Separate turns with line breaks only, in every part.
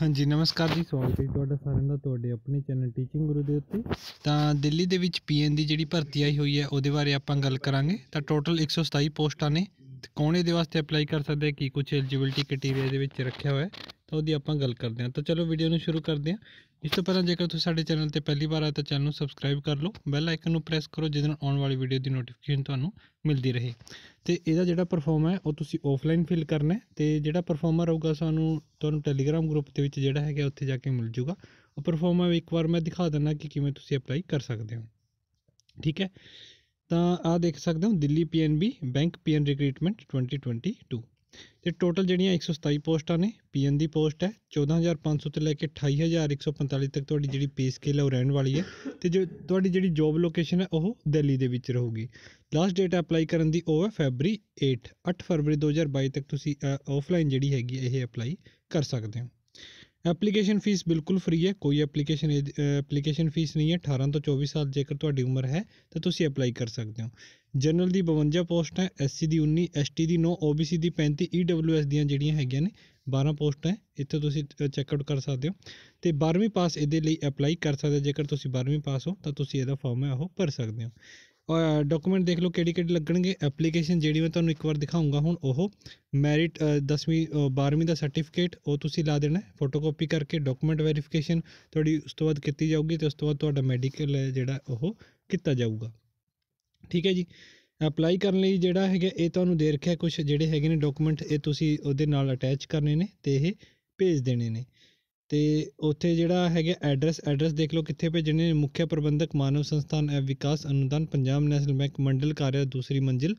ਹਾਂਜੀ ਨਮਸਕਾਰ ਜੀ ਸਵਾਗਤ ਹੈ ਤੁਹਾਡਾ ਸਾਰਿਆਂ ਦਾ ਤੁਹਾਡੇ ਆਪਣੇ ਚੈਨਲ ਟੀਚਿੰਗ ਗੁਰੂ ਦੇ ਉੱਤੇ ਤਾਂ ਦਿੱਲੀ ਦੇ ਵਿੱਚ ਪੀਐਨ ਦੀ ਜਿਹੜੀ ਭਰਤੀ ਆਈ ਹੋਈ ਹੈ ਉਹਦੇ ਬਾਰੇ ਆਪਾਂ ਗੱਲ ਕਰਾਂਗੇ ਤਾਂ ਟੋਟਲ 127 ਪੋਸਟਾਂ ਨੇ ਕੌਣ ਇਹਦੇ ਵਾਸਤੇ ਅਪਲਾਈ ਕਰ ਸਕਦਾ ਹੈ ਕੀ ਕੁਝ ਐਲੀਜੀਬਿਲਟੀ ਕ੍ਰਾਈਟੇਰੀਆ ਦੇ ਵਿੱਚ ਰੱਖਿਆ ਹੋਇਆ ਹੈ ਤਾਂ ਉਹਦੀ ਆਪਾਂ ਗੱਲ ਕਰਦੇ ਹਾਂ ਤਾਂ ਚਲੋ ਵੀਡੀਓ ਨੂੰ ਸ਼ੁਰੂ ਕਰਦੇ ਹਾਂ ਇਸ ਤੋਂ ਪਹਿਲਾਂ ਜੇਕਰ ਤੁਸੀਂ ਸਾਡੇ ਚੈਨਲ ਤੇ ਪਹਿਲੀ ਵਾਰ ਆਏ ਤਾਂ ਚੈਨਲ ਨੂੰ ਸਬਸਕ੍ਰਾਈਬ ਕਰ ਲਓ ਬੈਲ ਆਈਕਨ ਨੂੰ ਪ੍ਰੈਸ ਕਰੋ ਜਿਸ ਨਾਲ ਆਉਣ ਵਾਲੀ ਵੀਡੀਓ ਦੀ ਨੋਟੀਫਿਕੇਸ਼ਨ ਤੁਹਾਨੂੰ ਮਿਲਦੀ ਰਹੇ ਤੇ ਇਹਦਾ ਜਿਹੜਾ ਪਰਫਾਰਮ ਹੈ ਉਹ ਤੁਸੀਂ ਆਫਲਾਈਨ ਫਿਲ ਕਰਨਾ ਹੈ ਤੇ ਜਿਹੜਾ ਪਰਫਾਰਮਰ ਹੋਊਗਾ ਸਾਨੂੰ ਤੁਹਾਨੂੰ ਟੈਲੀਗ੍ਰਾਮ ਗਰੁੱਪ ਦੇ ਵਿੱਚ ਜਿਹੜਾ ਹੈਗਾ ਉੱਥੇ ਜਾ ਕੇ ਮਿਲ ਜੂਗਾ ਉਹ ਪਰਫਾਰਮ ਹੈ ਇੱਕ ਵਾਰ ਮੈਂ ਦਿਖਾ ਦਿੰਦਾ ਕਿ ਕਿਵੇਂ ਤੁਸੀਂ ਅਪਲਾਈ ਕਰ ਸਕਦੇ ਹੋ ਠੀਕ ਹੈ ਤਾਂ ਆ ਦੇਖ ਸਕਦੇ ਹੋ Delhi PNB bank PN recruitment 2022 ਤੇ ਟੋਟਲ ਜਿਹੜੀਆਂ 127 ਪੋਸਟਾਂ ਨੇ ਪੀਐਨ ਦੀ ਪੋਸਟ ਹੈ 14500 ਤੋਂ ਲੈ ਕੇ 28145 ਤੱਕ ਤੁਹਾਡੀ ਜਿਹੜੀ ਪੇ ਸਕੇਲ ਹੈ ਉਹ ਰਹਿਣ ਵਾਲੀ ਹੈ ਤੇ ਜੋ ਤੁਹਾਡੀ ਜਿਹੜੀ ਜੌਬ ਲੋਕੇਸ਼ਨ ਹੈ ਉਹ ਦਿੱਲੀ ਦੇ ਵਿੱਚ ਰਹੂਗੀ ਲਾਸਟ ਡੇਟ ਅਪਲਾਈ ਕਰਨ ਦੀ ਉਹ ਹੈ ਫੈਬਰੀ 8 8 ਫਰਵਰੀ 2022 ਤੱਕ ਤੁਸੀਂ ਆਫਲਾਈਨ ਜਿਹੜੀ ਹੈਗੀ ਇਹ ਅਪਲਾਈ ਕਰ ਸਕਦੇ ਹੋ ਐਪਲੀਕੇਸ਼ਨ ਫੀਸ ਬਿਲਕੁਲ ਫ੍ਰੀ ਹੈ ਕੋਈ ਐਪਲੀਕੇਸ਼ਨ ਐਪਲੀਕੇਸ਼ਨ ਫੀਸ ਨਹੀਂ ਹੈ 18 ਤੋਂ 24 ਸਾਲ ਜੇਕਰ ਤੁਹਾਡੀ ਉਮਰ ਹੈ ਤਾਂ ਤੁਸੀਂ ਅਪਲਾਈ ਕਰ ਸਕਦੇ ਹੋ ਜਨਰਲ ਦੀ 52 ਪੋਸਟਾਂ ਹੈ ਐਸਸੀ ਦੀ 19 ਐਸਟੀ ਦੀ 9 ਓਬੀਸੀ ਦੀ 35 ਈਡਬਲਯੂਐਸ e ਦੀਆਂ ਜਿਹੜੀਆਂ ਹੈਗੀਆਂ ਨੇ 12 ਪੋਸਟ ਹੈ ਇੱਥੇ ਤੁਸੀਂ ਚੈੱਕ ਆਊਟ ਕਰ ਸਕਦੇ ਹੋ ਤੇ 12ਵੀਂ ਪਾਸ ਇਹਦੇ ਲਈ ਅਪਲਾਈ ਕਰ ਸਕਦੇ ਜੇਕਰ ਤੁਸੀਂ 12ਵੀਂ ਪਾਸ ਹੋ ਤਾਂ ਤੁਸੀਂ ਇਹਦਾ ਫਾਰਮ ਹੈ ਉਹ ਭਰ ਸਕਦੇ ਹੋ ਡਾਕੂਮੈਂਟ ਦੇਖ ਲਓ ਕਿਹੜੀ ਕਿਹੜੀ ਲੱਗਣਗੇ ਐਪਲੀਕੇਸ਼ਨ ਜਿਹੜੀ ਮੈਂ ਤੁਹਾਨੂੰ ਇੱਕ ਵਾਰ ਦਿਖਾਉਂਗਾ ਹੁਣ ਉਹ ਮੈਰਿਟ 10ਵੀਂ 12ਵੀਂ ਦਾ ਸਰਟੀਫਿਕੇਟ ਉਹ ਤੁਸੀਂ ਲਾ ਦੇਣਾ ਫੋਟੋਕਾਪੀ ਕਰਕੇ ਡਾਕੂਮੈਂਟ ਵੈਰੀਫਿਕੇਸ਼ਨ ਤੁਹਾਡੀ ਉਸ ਤੋਂ ਬਾਅਦ ਕੀਤੀ ਜਾਊਗੀ ਤੇ ਉਸ ਤੋਂ ਬਾਅਦ ਤੁਹਾਡਾ ਮੈਡੀਕਲ ਹੈ ਜਿਹੜਾ ਉਹ ਕੀਤਾ ਜਾਊਗਾ ਠੀਕ ਹੈ ਜੀ ਅਪਲਾਈ ਕਰਨ ਲਈ ਜਿਹੜਾ ਹੈਗਾ ਇਹ ਤੁਹਾਨੂੰ ਦੇ ਰੱਖਿਆ ਕੁਝ ਜਿਹੜੇ ਹੈਗੇ ਨੇ ਡਾਕੂਮੈਂਟ ਇਹ ਤੁਸੀਂ ਉਹਦੇ ਨਾਲ ਅਟੈਚ ਕਰਨੇ ਨੇ ਤੇ ਇਹ ਭੇਜ ਦੇਣੇ ਨੇ ਤੇ ਉੱਥੇ ਜਿਹੜਾ ਹੈਗਾ ਐਡਰੈਸ ਐਡਰੈਸ ਦੇਖ ਲਓ ਕਿੱਥੇ ਭੇਜਣੇ ਨੇ ਮੁੱਖ ਪ੍ਰਬੰਧਕ ਮਾਨਵ ਸੰਸਥਾਨ ਐ ਵਿਕਾਸ ਅਨੁਦਾਨ ਪੰਜਾਬ ਨੈਸ਼ਨਲ ਬੈਂਕ ਮੰਡਲ ਕਾਰਿਆ ਦੂਸਰੀ ਮੰਜ਼ਿਲ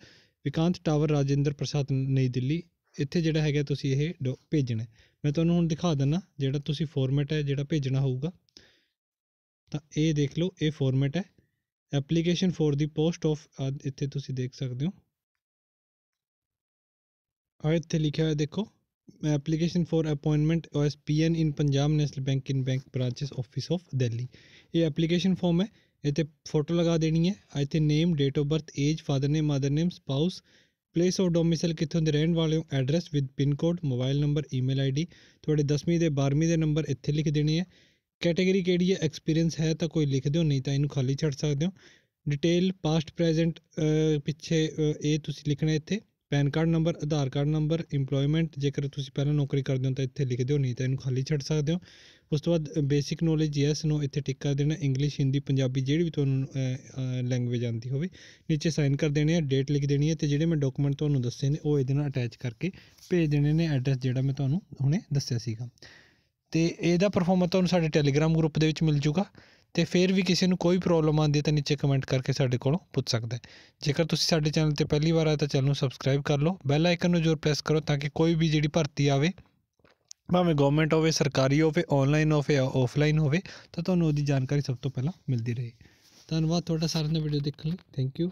ਵਿਕਾਂਤ ਟਾਵਰ ਰਾਜਿੰਦਰ ਪ੍ਰਸਾਦ ਨਈ ਦਿੱਲੀ ਇੱਥੇ ਜਿਹੜਾ ਹੈਗਾ ਤੁਸੀਂ ਇਹ ਭੇਜਣਾ ਮੈਂ ਤੁਹਾਨੂੰ ਹੁਣ ਦਿਖਾ ਦਿੰਨਾ ਜਿਹੜਾ ਤੁਸੀਂ ਫਾਰਮੈਟ ਹੈ ਜਿਹੜਾ ਭੇਜਣਾ ਹੋਊਗਾ ਤਾਂ ਇਹ ਦੇਖ ਲਓ ਇਹ ਫਾਰਮੈਟ ਹੈ ਐਪਲੀਕੇਸ਼ਨ ਫॉर ਦੀ ਪੋਸਟ ਆਫ ਇੱਥੇ ਤੁਸੀਂ ਦੇਖ ਸਕਦੇ ਹੋ ਆ ਇੱਥੇ ਲਿਖਿਆ ਹੋਇਆ ਦੇਖੋ application for appointment as PN in Punjab National Bank in Bank branches office of Delhi ਇਹ ਐਪਲੀਕੇਸ਼ਨ ਫਾਰਮ ਹੈ ਇੱਥੇ ਫੋਟੋ ਲਗਾ ਦੇਣੀ ਹੈ ਇੱਥੇ name date of birth age father name mother name spouse place of domicile ਕਿੱਥੋਂ ਦੇ ਰਹਿਣ ਵਾਲੇ ਹੋ address with pin code mobile number email ID ਤੁਹਾਡੇ 10ਵੀਂ ਦੇ 12ਵੀਂ ਦੇ ਨੰਬਰ ਇੱਥੇ ਲਿਖ ਦੇਣੇ ਹੈ ਕੈਟਾਗਰੀ ਕਿਹੜੀ ਹੈ ਐਕਸਪੀਰੀਅੰਸ ਹੈ ਤਾਂ ਕੋਈ ਲਿਖ ਦਿਓ ਨਹੀਂ ਤਾਂ ਇਹਨੂੰ ਖਾਲੀ ਛੱਡ ਸਕਦੇ ਹੋ ਡਿਟੇਲ ਪਾਸਟ ਪ੍ਰੈਜ਼ੈਂਟ ਪਿੱਛੇ ਇਹ ਤੁਸੀਂ ਲਿਖਣਾ ਇੱਥੇ PAN card number Aadhaar card number employment ਜੇਕਰ ਤੁਸੀਂ ਪਹਿਲਾਂ ਨੌਕਰੀ ਕਰਦੇ ਹੋ ਤਾਂ ਇੱਥੇ ਲਿਖ ਦਿਓ ਨਹੀਂ ਤਾਂ ਇਹਨੂੰ ਖਾਲੀ ਛੱਡ ਸਕਦੇ ਹੋ ਉਸ ਤੋਂ ਬਾਅਦ ਬੇਸਿਕ ਨੋਲੇਜ ਯੈਸ ਨੂੰ ਇੱਥੇ ਟਿਕ ਕਰ ਦੇਣਾ ਇੰਗਲਿਸ਼ ਹਿੰਦੀ ਪੰਜਾਬੀ ਜਿਹੜੀ ਵੀ ਤੁਹਾਨੂੰ ਲੈਂਗੁਏਜ ਆਉਂਦੀ ਹੋਵੇ ਨੀਚੇ ਸਾਈਨ ਕਰ ਦੇਣੇ ਆ ਡੇਟ ਲਿਖ ਦੇਣੀ ਹੈ ਤੇ ਜਿਹੜੇ ਮੈਂ ਡਾਕੂਮੈਂਟ ਤੁਹਾਨੂੰ ਦੱਸੇ ਨੇ ਉਹ ਇਹਦੇ ਨਾਲ ਅਟੈਚ ਕਰਕੇ ਭੇਜ ਦੇਣੇ ਨੇ ਐਡਰੈਸ ਜਿਹੜਾ ਮੈਂ ਤੁਹਾਨੂੰ ਹੁਣੇ ਦੱਸਿਆ ਸੀਗਾ ਤੇ ਇਹਦਾ ਪਰਫਾਰਮੈਂਸ ਤੁਹਾਨੂੰ ਸਾਡੇ ਟੈਲੀਗ੍ਰam ਗਰੁੱਪ ਦੇ ਵਿੱਚ ਮਿਲ ਜੂਗਾ ਤੇ ਫਿਰ ਵੀ ਕਿਸੇ ਨੂੰ ਕੋਈ ਪ੍ਰੋਬਲਮ ਆਂਦੀ ਤਾਂ ਨੀਚੇ ਕਮੈਂਟ ਕਰਕੇ ਸਾਡੇ ਕੋਲੋਂ ਪੁੱਛ ਸਕਦਾ ਹੈ ਜੇਕਰ ਤੁਸੀਂ ਸਾਡੇ ਚੈਨਲ ਤੇ ਪਹਿਲੀ ਵਾਰ ਆਏ ਤਾਂ ਚੈਨਲ ਨੂੰ ਸਬਸਕ੍ਰਾਈਬ ਕਰ ਲਓ ਬੈਲ ਆਈਕਨ ਨੂੰ ਜ਼ਰੂਰ ਪ੍ਰੈਸ ਕਰੋ ਤਾਂ ਕਿ ਕੋਈ ਵੀ ਜਿਹੜੀ ਭਰਤੀ ਆਵੇ ਭਾਵੇਂ ਗਵਰਨਮੈਂਟ ਹੋਵੇ ਸਰਕਾਰੀ ਹੋਵੇ ਆਨਲਾਈਨ ਹੋਵੇ ਜਾਂ ਆਫਲਾਈਨ ਹੋਵੇ ਤਾਂ ਤੁਹਾਨੂੰ ਉਹਦੀ ਜਾਣਕਾਰੀ ਸਭ ਤੋਂ ਪਹਿਲਾਂ ਮਿਲਦੀ ਰਹੇ ਧੰਨਵਾਦ ਤੁਹਾਡਾ ਸਾਰਿਆਂ ਦਾ ਵੀਡੀਓ ਦੇਖਣ ਲਈ ਥੈਂਕ ਯੂ